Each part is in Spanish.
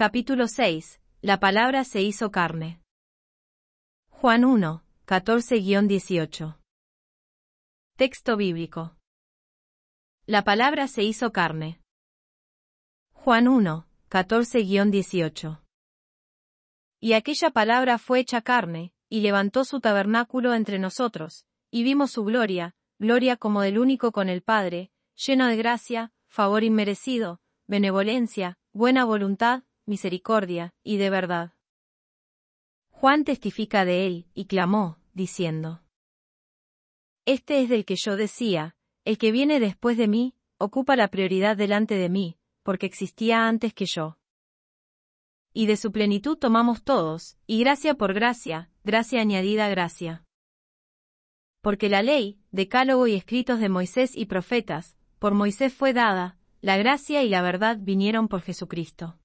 Capítulo 6. La palabra se hizo carne. Juan 1, 14-18. Texto bíblico. La palabra se hizo carne. Juan 1, 14-18. Y aquella palabra fue hecha carne, y levantó su tabernáculo entre nosotros, y vimos su gloria, gloria como del único con el Padre, lleno de gracia, favor inmerecido, benevolencia, buena voluntad, misericordia y de verdad. Juan testifica de él, y clamó, diciendo, Este es del que yo decía, el que viene después de mí, ocupa la prioridad delante de mí, porque existía antes que yo. Y de su plenitud tomamos todos, y gracia por gracia, gracia añadida gracia. Porque la ley, decálogo y escritos de Moisés y profetas, por Moisés fue dada, la gracia y la verdad vinieron por Jesucristo.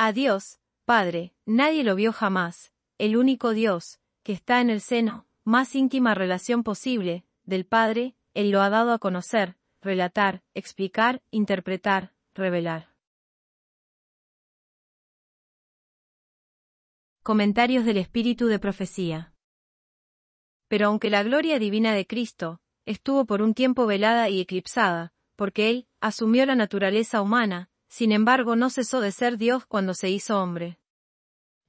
A Dios, Padre, nadie lo vio jamás, el único Dios, que está en el seno, más íntima relación posible, del Padre, Él lo ha dado a conocer, relatar, explicar, interpretar, revelar. Comentarios del Espíritu de Profecía. Pero aunque la gloria divina de Cristo estuvo por un tiempo velada y eclipsada, porque Él asumió la naturaleza humana, sin embargo no cesó de ser Dios cuando se hizo hombre.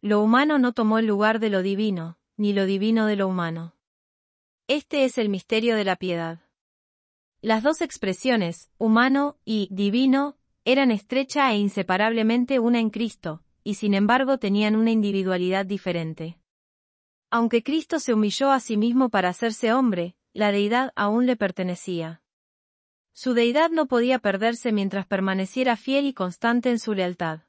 Lo humano no tomó el lugar de lo divino, ni lo divino de lo humano. Este es el misterio de la piedad. Las dos expresiones, humano y divino, eran estrecha e inseparablemente una en Cristo, y sin embargo tenían una individualidad diferente. Aunque Cristo se humilló a sí mismo para hacerse hombre, la deidad aún le pertenecía. Su deidad no podía perderse mientras permaneciera fiel y constante en su lealtad.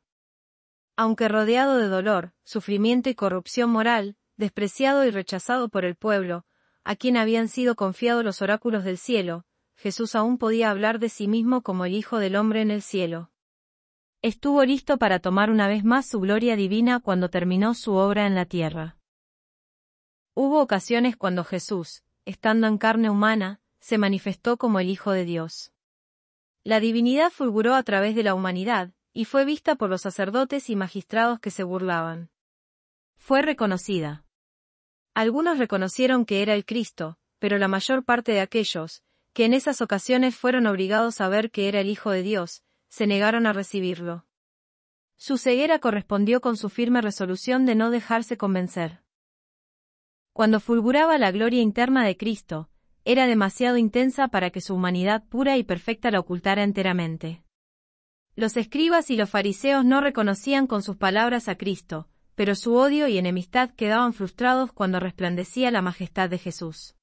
Aunque rodeado de dolor, sufrimiento y corrupción moral, despreciado y rechazado por el pueblo, a quien habían sido confiados los oráculos del cielo, Jesús aún podía hablar de sí mismo como el Hijo del Hombre en el cielo. Estuvo listo para tomar una vez más su gloria divina cuando terminó su obra en la tierra. Hubo ocasiones cuando Jesús, estando en carne humana, se manifestó como el Hijo de Dios. La divinidad fulguró a través de la humanidad, y fue vista por los sacerdotes y magistrados que se burlaban. Fue reconocida. Algunos reconocieron que era el Cristo, pero la mayor parte de aquellos, que en esas ocasiones fueron obligados a ver que era el Hijo de Dios, se negaron a recibirlo. Su ceguera correspondió con su firme resolución de no dejarse convencer. Cuando fulguraba la gloria interna de Cristo, era demasiado intensa para que su humanidad pura y perfecta la ocultara enteramente. Los escribas y los fariseos no reconocían con sus palabras a Cristo, pero su odio y enemistad quedaban frustrados cuando resplandecía la majestad de Jesús.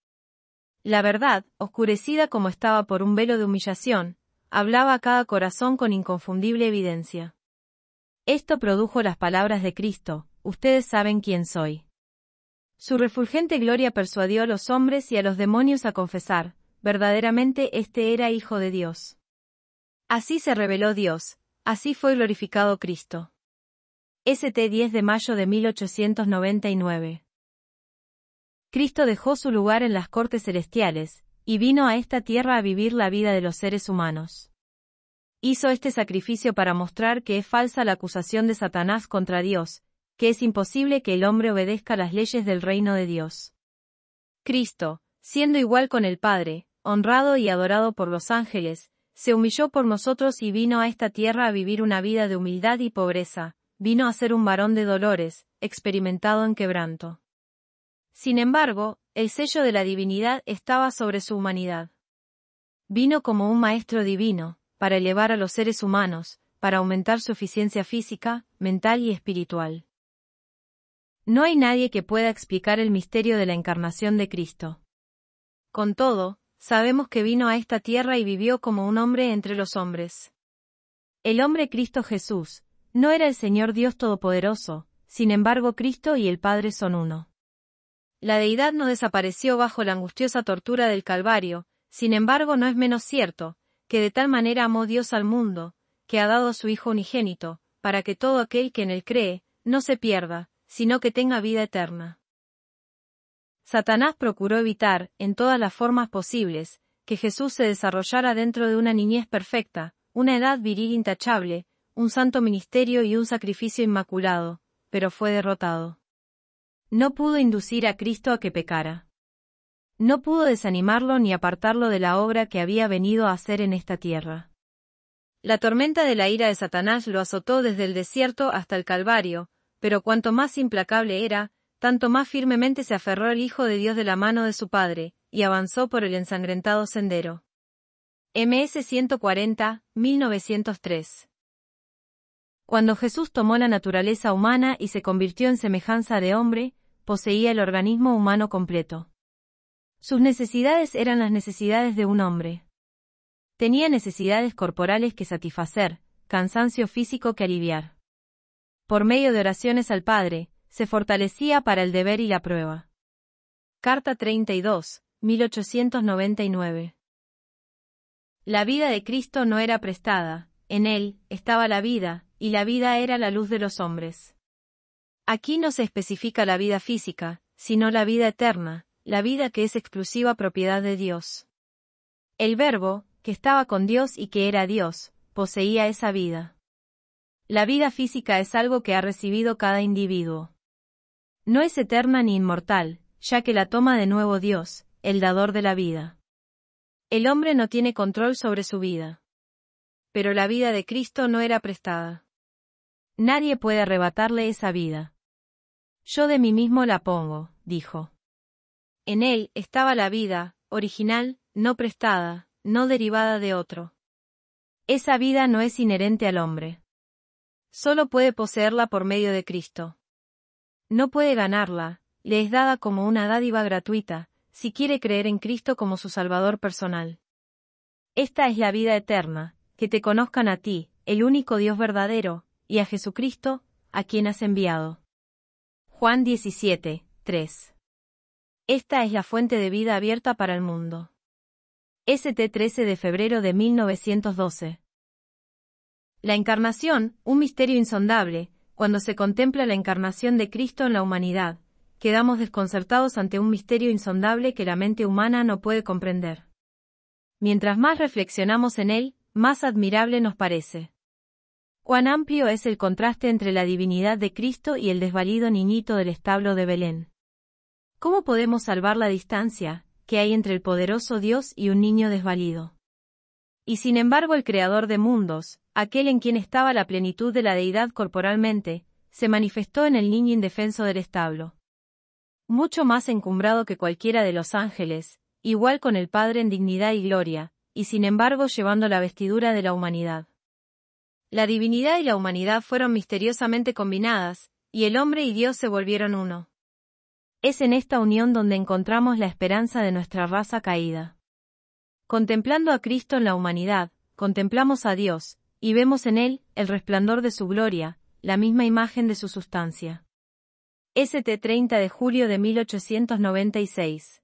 La verdad, oscurecida como estaba por un velo de humillación, hablaba a cada corazón con inconfundible evidencia. Esto produjo las palabras de Cristo, ustedes saben quién soy. Su refulgente gloria persuadió a los hombres y a los demonios a confesar, verdaderamente este era Hijo de Dios. Así se reveló Dios, así fue glorificado Cristo. ST 10 de mayo de 1899. Cristo dejó su lugar en las cortes celestiales, y vino a esta tierra a vivir la vida de los seres humanos. Hizo este sacrificio para mostrar que es falsa la acusación de Satanás contra Dios, que es imposible que el hombre obedezca las leyes del reino de Dios. Cristo, siendo igual con el Padre, honrado y adorado por los ángeles, se humilló por nosotros y vino a esta tierra a vivir una vida de humildad y pobreza, vino a ser un varón de dolores, experimentado en quebranto. Sin embargo, el sello de la divinidad estaba sobre su humanidad. Vino como un maestro divino, para elevar a los seres humanos, para aumentar su eficiencia física, mental y espiritual. No hay nadie que pueda explicar el misterio de la encarnación de Cristo. Con todo, sabemos que vino a esta tierra y vivió como un hombre entre los hombres. El hombre Cristo Jesús, no era el Señor Dios Todopoderoso, sin embargo Cristo y el Padre son uno. La deidad no desapareció bajo la angustiosa tortura del Calvario, sin embargo no es menos cierto, que de tal manera amó Dios al mundo, que ha dado a su Hijo unigénito, para que todo aquel que en él cree, no se pierda, sino que tenga vida eterna. Satanás procuró evitar, en todas las formas posibles, que Jesús se desarrollara dentro de una niñez perfecta, una edad viril intachable, un santo ministerio y un sacrificio inmaculado, pero fue derrotado. No pudo inducir a Cristo a que pecara. No pudo desanimarlo ni apartarlo de la obra que había venido a hacer en esta tierra. La tormenta de la ira de Satanás lo azotó desde el desierto hasta el Calvario, pero cuanto más implacable era, tanto más firmemente se aferró el Hijo de Dios de la mano de su Padre, y avanzó por el ensangrentado sendero. MS 140, 1903. Cuando Jesús tomó la naturaleza humana y se convirtió en semejanza de hombre, poseía el organismo humano completo. Sus necesidades eran las necesidades de un hombre. Tenía necesidades corporales que satisfacer, cansancio físico que aliviar por medio de oraciones al Padre, se fortalecía para el deber y la prueba. Carta 32, 1899. La vida de Cristo no era prestada, en Él estaba la vida, y la vida era la luz de los hombres. Aquí no se especifica la vida física, sino la vida eterna, la vida que es exclusiva propiedad de Dios. El Verbo, que estaba con Dios y que era Dios, poseía esa vida. La vida física es algo que ha recibido cada individuo. No es eterna ni inmortal, ya que la toma de nuevo Dios, el dador de la vida. El hombre no tiene control sobre su vida. Pero la vida de Cristo no era prestada. Nadie puede arrebatarle esa vida. Yo de mí mismo la pongo, dijo. En él estaba la vida, original, no prestada, no derivada de otro. Esa vida no es inherente al hombre. Solo puede poseerla por medio de Cristo. No puede ganarla, le es dada como una dádiva gratuita, si quiere creer en Cristo como su Salvador personal. Esta es la vida eterna, que te conozcan a ti, el único Dios verdadero, y a Jesucristo, a quien has enviado. Juan 17, 3. Esta es la fuente de vida abierta para el mundo. ST 13 de febrero de 1912. La encarnación, un misterio insondable, cuando se contempla la encarnación de Cristo en la humanidad, quedamos desconcertados ante un misterio insondable que la mente humana no puede comprender. Mientras más reflexionamos en él, más admirable nos parece. Cuán amplio es el contraste entre la divinidad de Cristo y el desvalido niñito del establo de Belén. ¿Cómo podemos salvar la distancia que hay entre el poderoso Dios y un niño desvalido? Y sin embargo el Creador de mundos, aquel en quien estaba la plenitud de la deidad corporalmente, se manifestó en el niño indefenso del establo. Mucho más encumbrado que cualquiera de los ángeles, igual con el Padre en dignidad y gloria, y sin embargo llevando la vestidura de la humanidad. La divinidad y la humanidad fueron misteriosamente combinadas, y el hombre y Dios se volvieron uno. Es en esta unión donde encontramos la esperanza de nuestra raza caída. Contemplando a Cristo en la humanidad, contemplamos a Dios, y vemos en Él el resplandor de su gloria, la misma imagen de su sustancia. ST 30 de julio de 1896.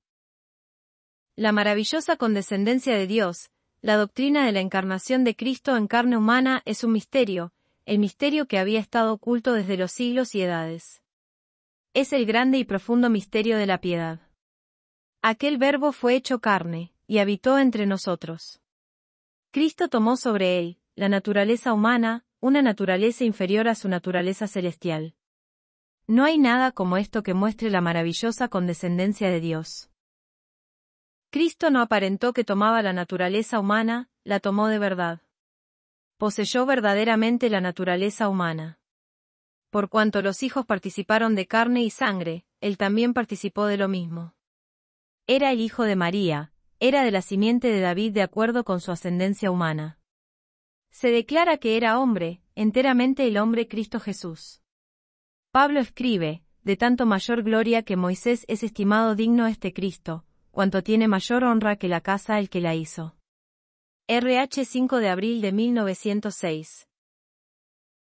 La maravillosa condescendencia de Dios, la doctrina de la encarnación de Cristo en carne humana es un misterio, el misterio que había estado oculto desde los siglos y edades. Es el grande y profundo misterio de la piedad. Aquel verbo fue hecho carne y habitó entre nosotros. Cristo tomó sobre él, la naturaleza humana, una naturaleza inferior a su naturaleza celestial. No hay nada como esto que muestre la maravillosa condescendencia de Dios. Cristo no aparentó que tomaba la naturaleza humana, la tomó de verdad. Poseyó verdaderamente la naturaleza humana. Por cuanto los hijos participaron de carne y sangre, él también participó de lo mismo. Era el hijo de María, era de la simiente de David de acuerdo con su ascendencia humana. Se declara que era hombre, enteramente el hombre Cristo Jesús. Pablo escribe, de tanto mayor gloria que Moisés es estimado digno este Cristo, cuanto tiene mayor honra que la casa el que la hizo. RH 5 de abril de 1906.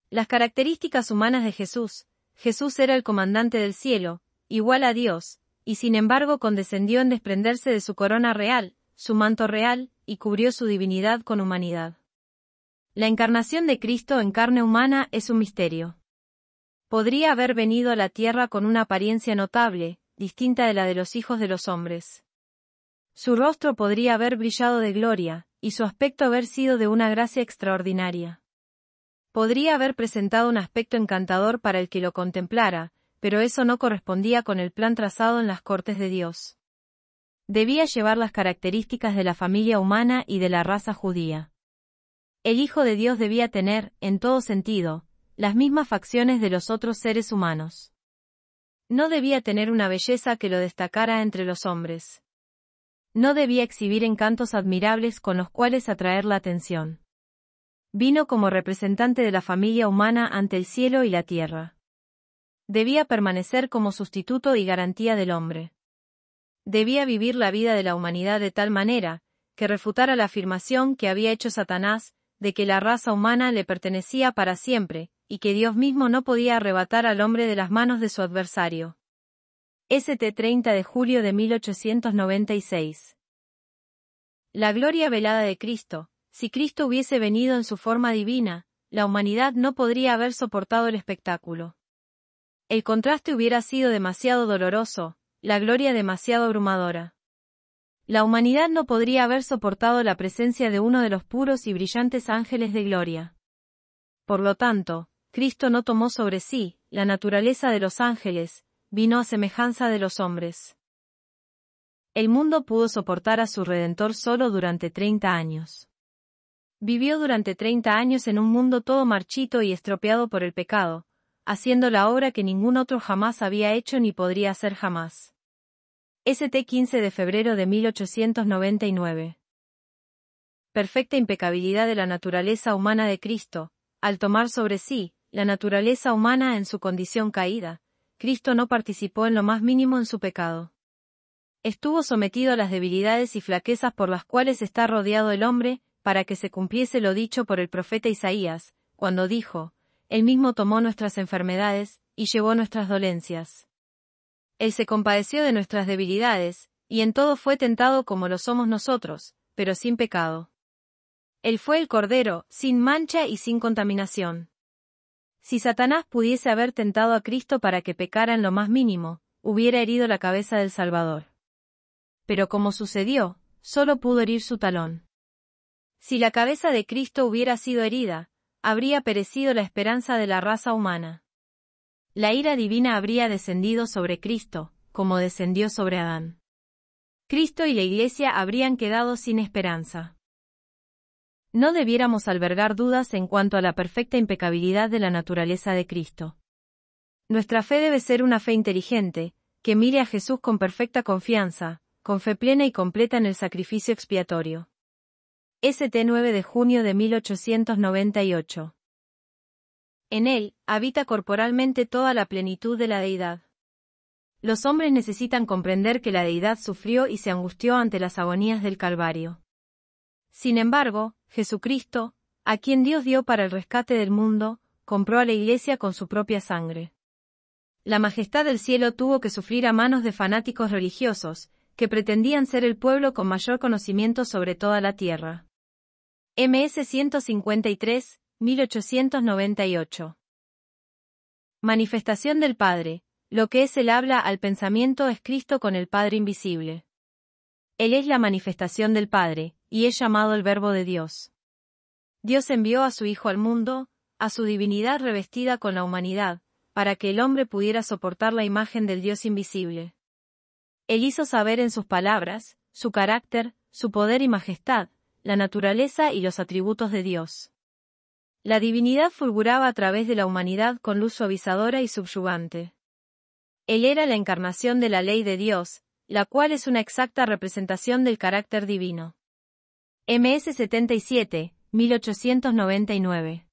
Las características humanas de Jesús. Jesús era el comandante del cielo, igual a Dios, y sin embargo condescendió en desprenderse de su corona real, su manto real, y cubrió su divinidad con humanidad. La encarnación de Cristo en carne humana es un misterio. Podría haber venido a la tierra con una apariencia notable, distinta de la de los hijos de los hombres. Su rostro podría haber brillado de gloria, y su aspecto haber sido de una gracia extraordinaria. Podría haber presentado un aspecto encantador para el que lo contemplara, pero eso no correspondía con el plan trazado en las cortes de Dios. Debía llevar las características de la familia humana y de la raza judía. El Hijo de Dios debía tener, en todo sentido, las mismas facciones de los otros seres humanos. No debía tener una belleza que lo destacara entre los hombres. No debía exhibir encantos admirables con los cuales atraer la atención. Vino como representante de la familia humana ante el cielo y la tierra debía permanecer como sustituto y garantía del hombre. Debía vivir la vida de la humanidad de tal manera, que refutara la afirmación que había hecho Satanás, de que la raza humana le pertenecía para siempre, y que Dios mismo no podía arrebatar al hombre de las manos de su adversario. ST 30 de julio de 1896. La gloria velada de Cristo. Si Cristo hubiese venido en su forma divina, la humanidad no podría haber soportado el espectáculo. El contraste hubiera sido demasiado doloroso, la gloria demasiado abrumadora. La humanidad no podría haber soportado la presencia de uno de los puros y brillantes ángeles de gloria. Por lo tanto, Cristo no tomó sobre sí la naturaleza de los ángeles, vino a semejanza de los hombres. El mundo pudo soportar a su Redentor solo durante 30 años. Vivió durante 30 años en un mundo todo marchito y estropeado por el pecado, haciendo la obra que ningún otro jamás había hecho ni podría hacer jamás. ST 15 de febrero de 1899. Perfecta impecabilidad de la naturaleza humana de Cristo, al tomar sobre sí, la naturaleza humana en su condición caída, Cristo no participó en lo más mínimo en su pecado. Estuvo sometido a las debilidades y flaquezas por las cuales está rodeado el hombre, para que se cumpliese lo dicho por el profeta Isaías, cuando dijo, él mismo tomó nuestras enfermedades, y llevó nuestras dolencias. Él se compadeció de nuestras debilidades, y en todo fue tentado como lo somos nosotros, pero sin pecado. Él fue el Cordero, sin mancha y sin contaminación. Si Satanás pudiese haber tentado a Cristo para que pecara en lo más mínimo, hubiera herido la cabeza del Salvador. Pero como sucedió, solo pudo herir su talón. Si la cabeza de Cristo hubiera sido herida, habría perecido la esperanza de la raza humana. La ira divina habría descendido sobre Cristo, como descendió sobre Adán. Cristo y la Iglesia habrían quedado sin esperanza. No debiéramos albergar dudas en cuanto a la perfecta impecabilidad de la naturaleza de Cristo. Nuestra fe debe ser una fe inteligente, que mire a Jesús con perfecta confianza, con fe plena y completa en el sacrificio expiatorio. St. 9 de junio de 1898. En él, habita corporalmente toda la plenitud de la deidad. Los hombres necesitan comprender que la deidad sufrió y se angustió ante las agonías del Calvario. Sin embargo, Jesucristo, a quien Dios dio para el rescate del mundo, compró a la Iglesia con su propia sangre. La majestad del cielo tuvo que sufrir a manos de fanáticos religiosos, que pretendían ser el pueblo con mayor conocimiento sobre toda la tierra. MS 153, 1898. Manifestación del Padre. Lo que es el habla al pensamiento es Cristo con el Padre invisible. Él es la manifestación del Padre, y es llamado el Verbo de Dios. Dios envió a su Hijo al mundo, a su divinidad revestida con la humanidad, para que el hombre pudiera soportar la imagen del Dios invisible. Él hizo saber en sus palabras, su carácter, su poder y majestad, la naturaleza y los atributos de Dios. La divinidad fulguraba a través de la humanidad con luz suavizadora y subyugante. Él era la encarnación de la ley de Dios, la cual es una exacta representación del carácter divino. MS 77, 1899.